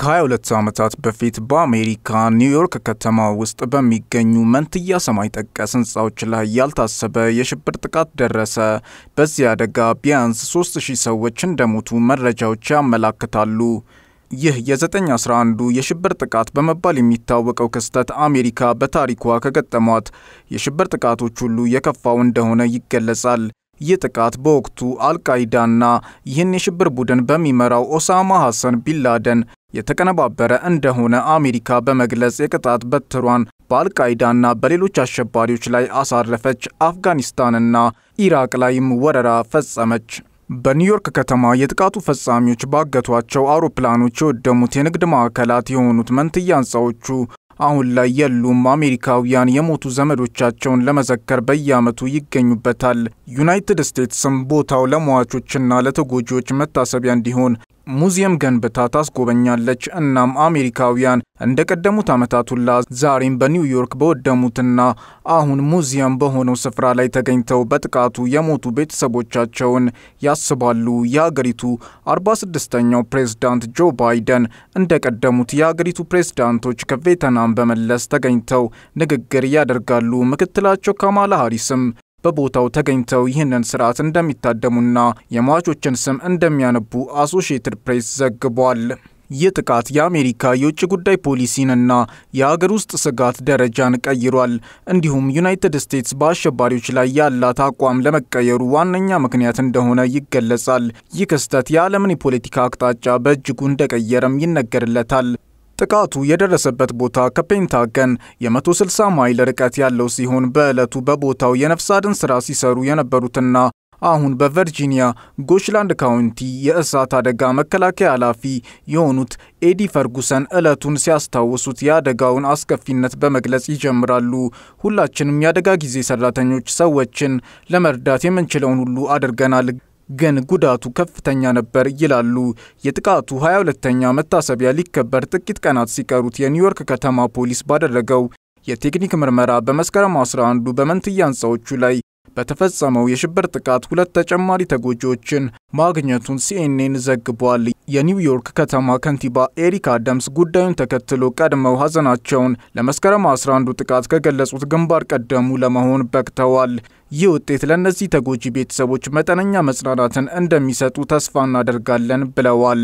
ከ22 ዓመታት በፊት በአሜሪካ ኒውዮርክ ከተማ ውስጥ በሚገኙ መንትያ ሰማይ ጠቀስ ህንፃዎች ላይ ያልታሰበ የሽብር ጥቃት ደረሰ። በዚህ አደጋ ቢያንስ 3000 ሰዎች እንደሞቱ መረጃዎች ያመላክታሉ። ይህ የ911ዱ የሽብር ጥቃት በመባል የሚታወቀው ክስተት አሜሪካ በታሪኳ ከገጠሟት የሽብር ጥቃቶች ሁሉ የከፋው እንደሆነ ይገለጻል። ይህ ጥቃት በወቅቱ አልቃይዳና ይህን የሽብር ቡድን በሚመራው ኦሳማ ሐሰን ቢንላደን የተቀነባበረ እንደሆነ አሜሪካ በመግለጽ የቅጣት በትሯን በአልቃይዳና በሌሎች አሸባሪዎች ላይ አሳረፈች። አፍጋኒስታንና ኢራቅ ላይም ወረራ ፈጸመች። በኒውዮርክ ከተማ የጥቃቱ ፈጻሚዎች ባገቷቸው አውሮፕላኖች የወደሙት የንግድ ማዕከላት የሆኑት መንትያ ህንፃዎቹ አሁን ላይ የሉም። አሜሪካውያን የሞቱ ዘመዶቻቸውን ለመዘከር በየዓመቱ ይገኙበታል። ዩናይትድ ስቴትስም ቦታው ለሟቾችና ለተጎጂዎች መታሰቢያ እንዲሆን ሙዚየም ገንብታ ታስጎበኛለች። እናም አሜሪካውያን እንደ ቀደሙት ዓመታት ሁላ ዛሬም በኒውዮርክ በወደሙትና አሁን ሙዚየም በሆነው ስፍራ ላይ ተገኝተው በጥቃቱ የሞቱ ቤተሰቦቻቸውን ያስባሉ። የአገሪቱ 46ኛው ፕሬዝዳንት ጆ ባይደን እንደ ቀደሙት የአገሪቱ ፕሬዝዳንቶች ከቬትናም በመለስ ተገኝተው ንግግር ያደርጋሉ። ምክትላቸው ካማላ ሃሪስም በቦታው ተገኝተው ይህንን ስርዓት እንደሚታደሙና የሟቾችን ስም እንደሚያነቡ አሶሽትድ ፕሬስ ዘግቧል። ይህ ጥቃት የአሜሪካ የውጭ ጉዳይ ፖሊሲንና የሀገር ውስጥ ስጋት ደረጃን ቀይሯል። እንዲሁም ዩናይትድ ስቴትስ በአሸባሪዎች ላይ ያላት አቋም ለመቀየሩ ዋነኛ ምክንያት እንደሆነ ይገለጻል። ይህ ክስተት የዓለምን የፖለቲካ አቅጣጫ በእጅጉ እንደቀየረም ይነገርለታል። ጥቃቱ የደረሰበት ቦታ ከፔንታገን የ160 ማይል ርቀት ያለው ሲሆን በዕለቱ በቦታው የነፍስ አድን ሥራ ሲሰሩ የነበሩትና አሁን በቨርጂኒያ ጎሽላንድ ካውንቲ የእሳት አደጋ መከላከያ ኃላፊ የሆኑት ኤዲ ፈርጉሰን ዕለቱን ሲያስታውሱት የአደጋውን አስከፊነት በመግለጽ ይጀምራሉ። ሁላችንም የአደጋ ጊዜ ሰራተኞች ሰዎችን ለመርዳት የምንችለውን ሁሉ አድርገናል ግን ጉዳቱ ከፍተኛ ነበር ይላሉ። የጥቃቱ 22 ተኛ መታሰቢያ ሊከበር ጥቂት ቀናት ሲቀሩት የኒውዮርክ ከተማ ፖሊስ ባደረገው የቴክኒክ ምርመራ በመስከረም 11 በመንትያ ህንፃዎቹ ላይ በተፈጸመው የሽብር ጥቃት ሁለት ተጨማሪ ተጎጂዎችን ማግኘቱን ሲኤንኤን ዘግቧል። የኒውዮርክ ከተማ ከንቲባ ኤሪክ አዳምስ ጉዳዩን ተከትሎ ቀድመው ሀዘናቸውን ለመስከረም 11 ጥቃት ከገለጹት ግንባር ቀደሙ ለመሆን በቅተዋል። ይህ ውጤት ለእነዚህ ተጎጂ ቤተሰቦች መጠነኛ መጽናናትን እንደሚሰጡ ተስፋ እናደርጋለን ብለዋል።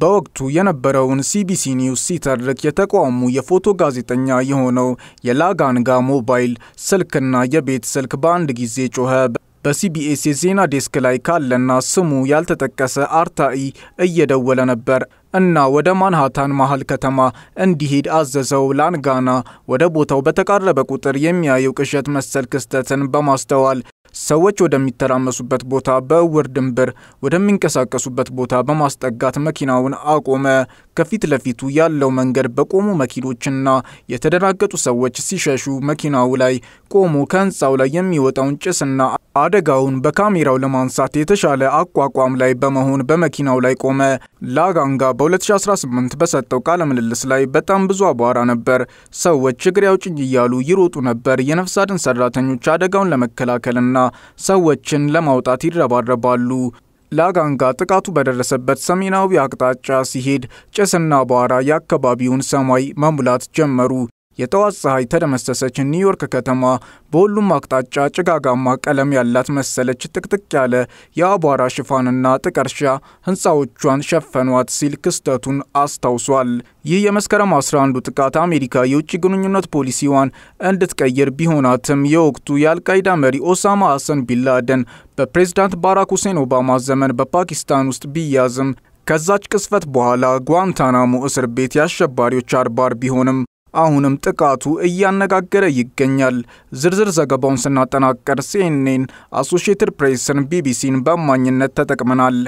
በወቅቱ የነበረውን ሲቢሲ ኒውስ ሲተርክ የተቋሙ የፎቶ ጋዜጠኛ የሆነው የላጋንጋ ሞባይል ስልክና የቤት ስልክ በአንድ ጊዜ ጮኸ። በሲቢኤስ የዜና ዴስክ ላይ ካለና ስሙ ያልተጠቀሰ አርታኢ እየደወለ ነበር እና ወደ ማንሃታን መሀል ከተማ እንዲሄድ አዘዘው። ላንጋና ወደ ቦታው በተቃረበ ቁጥር የሚያየው ቅዠት መሰል ክስተትን በማስተዋል ሰዎች ወደሚተራመሱበት ቦታ በእውር ድንብር ወደሚንቀሳቀሱበት ቦታ በማስጠጋት መኪናውን አቆመ። ከፊት ለፊቱ ያለው መንገድ በቆሙ መኪኖችና የተደናገጡ ሰዎች ሲሸሹ መኪናው ላይ ቆሞ ከህንፃው ላይ የሚወጣውን ጭስና አደጋውን በካሜራው ለማንሳት የተሻለ አቋቋም ላይ በመሆን በመኪናው ላይ ቆመ። ላጋንጋ በ2018 በሰጠው ቃለ ምልልስ ላይ በጣም ብዙ አቧራ ነበር። ሰዎች እግሬ አውጭኝ እያሉ ይሮጡ ነበር። የነፍስ አድን ሰራተኞች አደጋውን ለመከላከልና ሰዎችን ለማውጣት ይረባረባሉ። ላጋንጋ ጥቃቱ በደረሰበት ሰሜናዊ አቅጣጫ ሲሄድ ጭስና አቧራ የአካባቢውን ሰማይ መሙላት ጀመሩ። የጠዋት ፀሐይ ተደመሰሰች። ኒውዮርክ ከተማ በሁሉም አቅጣጫ ጭጋጋማ ቀለም ያላት መሰለች። ጥቅጥቅ ያለ የአቧራ ሽፋንና ጥቀርሻ ሕንፃዎቿን ሸፈኗት ሲል ክስተቱን አስታውሷል። ይህ የመስከረም 11 ጥቃት አሜሪካ የውጭ ግንኙነት ፖሊሲዋን እንድትቀይር ቢሆናትም የወቅቱ የአልቃይዳ መሪ ኦሳማ ሐሰን ቢንላደን በፕሬዝዳንት ባራክ ሁሴን ኦባማ ዘመን በፓኪስታን ውስጥ ቢያዝም ከዛች ቅስፈት በኋላ ጓንታናሞ እስር ቤት የአሸባሪዎች አርባር ቢሆንም አሁንም ጥቃቱ እያነጋገረ ይገኛል። ዝርዝር ዘገባውን ስናጠናቀር ሲኤንኤን፣ አሶሺየትድ ፕሬስን፣ ቢቢሲን በአማኝነት ተጠቅመናል።